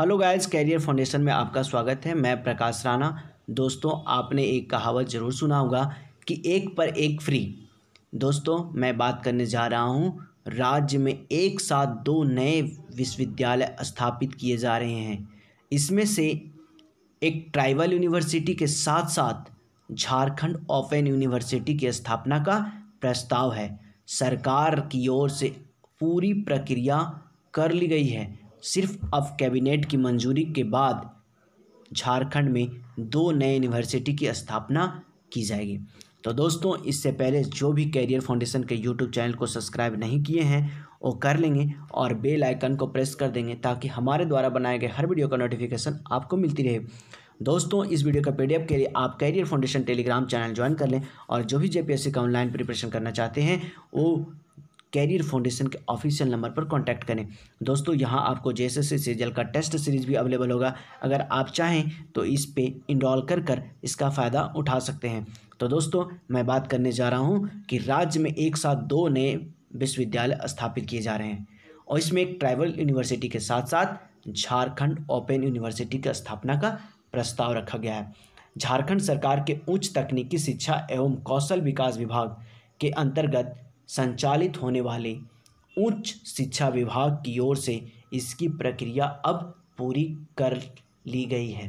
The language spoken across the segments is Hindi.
हेलो गाइस कैरियर फाउंडेशन में आपका स्वागत है मैं प्रकाश राणा दोस्तों आपने एक कहावत ज़रूर सुना होगा कि एक पर एक फ्री दोस्तों मैं बात करने जा रहा हूँ राज्य में एक साथ दो नए विश्वविद्यालय स्थापित किए जा रहे हैं इसमें से एक ट्राइबल यूनिवर्सिटी के साथ साथ झारखंड ओपन यूनिवर्सिटी की स्थापना का प्रस्ताव है सरकार की ओर से पूरी प्रक्रिया कर ली गई है सिर्फ अब कैबिनेट की मंजूरी के बाद झारखंड में दो नए यूनिवर्सिटी की स्थापना की जाएगी तो दोस्तों इससे पहले जो भी कैरियर फाउंडेशन के यूट्यूब चैनल को सब्सक्राइब नहीं किए हैं वो कर लेंगे और बेल आइकन को प्रेस कर देंगे ताकि हमारे द्वारा बनाए गए हर वीडियो का नोटिफिकेशन आपको मिलती रहे दोस्तों इस वीडियो का पीडीएफ के लिए आप Career Foundation Telegram channel join कर लें और जो भी जेपीएससी का ऑनलाइन प्रिपरेशन करना चाहते हैं वो कैरियर फाउंडेशन के ऑफिशियल नंबर पर कॉन्टैक्ट करें दोस्तों यहाँ आपको जे एस का टेस्ट सीरीज भी अवेलेबल होगा अगर आप चाहें तो इस पर इनरोल कर कर इसका फ़ायदा उठा सकते हैं तो दोस्तों मैं बात करने जा रहा हूँ कि राज्य में एक साथ दो नए विश्वविद्यालय स्थापित किए जा रहे हैं और इसमें एक ट्राइबल यूनिवर्सिटी के साथ साथ झारखंड ओपन यूनिवर्सिटी का स्थापना का प्रस्ताव रखा गया है झारखंड सरकार के उच्च तकनीकी शिक्षा एवं कौशल विकास विभाग के अंतर्गत संचालित होने वाले उच्च शिक्षा विभाग की ओर से इसकी प्रक्रिया अब पूरी कर ली गई है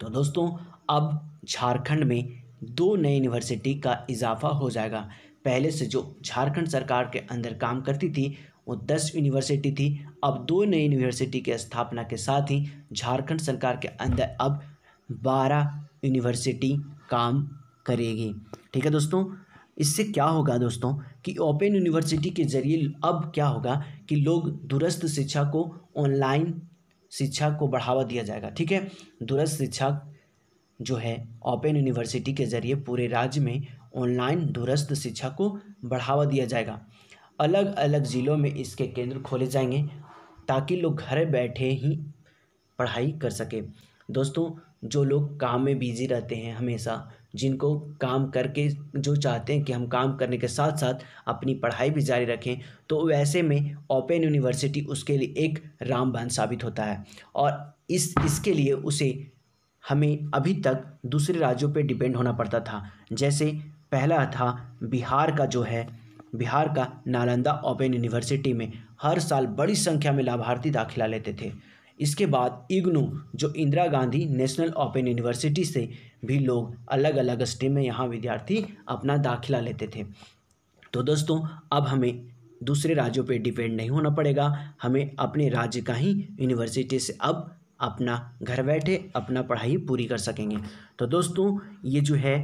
तो दोस्तों अब झारखंड में दो नए यूनिवर्सिटी का इजाफा हो जाएगा पहले से जो झारखंड सरकार के अंदर काम करती थी वो दस यूनिवर्सिटी थी अब दो नई यूनिवर्सिटी के स्थापना के साथ ही झारखंड सरकार के अंदर अब बारह यूनिवर्सिटी काम करेगी ठीक है दोस्तों इससे क्या होगा दोस्तों कि ओपन यूनिवर्सिटी के ज़रिए अब क्या होगा कि लोग दुरस्त शिक्षा को ऑनलाइन शिक्षा को बढ़ावा दिया जाएगा ठीक है दुरस्त शिक्षा जो है ओपन यूनिवर्सिटी के ज़रिए पूरे राज्य में ऑनलाइन दूरस्थ शिक्षा को बढ़ावा दिया जाएगा अलग अलग ज़िलों में इसके केंद्र खोले जाएंगे ताकि लोग घर बैठे ही पढ़ाई कर सकें दोस्तों जो लोग काम में बिज़ी रहते हैं हमेशा जिनको काम करके जो चाहते हैं कि हम काम करने के साथ साथ अपनी पढ़ाई भी जारी रखें तो वैसे में ओपन यूनिवर्सिटी उसके लिए एक रामबान साबित होता है और इस इसके लिए उसे हमें अभी तक दूसरे राज्यों पे डिपेंड होना पड़ता था जैसे पहला था बिहार का जो है बिहार का नालंदा ओपन यूनिवर्सिटी में हर साल बड़ी संख्या में लाभार्थी दाखिला लेते थे इसके बाद इग्नू जो Indira Gandhi National Open University से भी लोग अलग अलग स्ट्रीम में यहाँ विद्यार्थी अपना दाखिला लेते थे तो दोस्तों अब हमें दूसरे राज्यों पे डिपेंड नहीं होना पड़ेगा हमें अपने राज्य का ही यूनिवर्सिटी से अब अपना घर बैठे अपना पढ़ाई पूरी कर सकेंगे तो दोस्तों ये जो है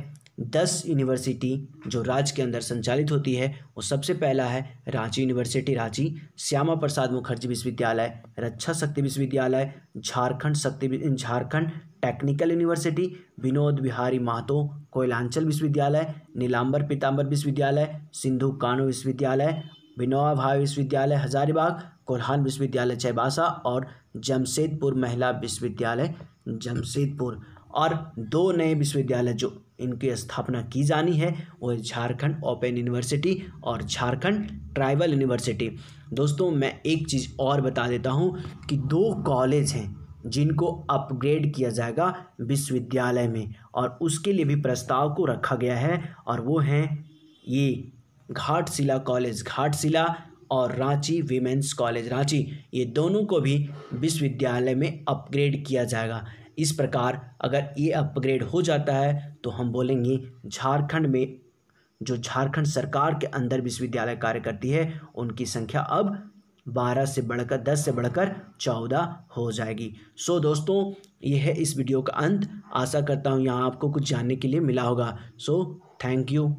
दस यूनिवर्सिटी जो राज्य के अंदर संचालित होती है वो सबसे पहला है रांची यूनिवर्सिटी रांची श्यामा प्रसाद मुखर्जी विश्वविद्यालय रक्षा शक्ति विश्वविद्यालय झारखंड शक्ति झारखंड टेक्निकल यूनिवर्सिटी विनोद बिहारी महतो कोयलांचल विश्वविद्यालय नीलाम्बर पीताम्बर विश्वविद्यालय सिंधु कानू विश्वविद्यालय विनोवा भाई विश्वविद्यालय हजारीबाग कोल्हान विश्वविद्यालय चैबासा और जमशेदपुर महिला विश्वविद्यालय जमशेदपुर और दो नए विश्वविद्यालय जो इनकी स्थापना की जानी है वो झारखंड ओपन यूनिवर्सिटी और झारखंड ट्राइबल यूनिवर्सिटी दोस्तों मैं एक चीज़ और बता देता हूँ कि दो कॉलेज हैं जिनको अपग्रेड किया जाएगा विश्वविद्यालय में और उसके लिए भी प्रस्ताव को रखा गया है और वो हैं ये घाटशिला कॉलेज घाटशिला और रांची वीमेंस कॉलेज रांची ये दोनों को भी विश्वविद्यालय में अपग्रेड किया जाएगा इस प्रकार अगर ये अपग्रेड हो जाता है तो हम बोलेंगे झारखंड में जो झारखंड सरकार के अंदर विश्वविद्यालय कार्य करती है उनकी संख्या अब बारह से बढ़कर दस से बढ़कर चौदह हो जाएगी सो दोस्तों यह है इस वीडियो का अंत आशा करता हूँ यहाँ आपको कुछ जानने के लिए मिला होगा सो थैंक यू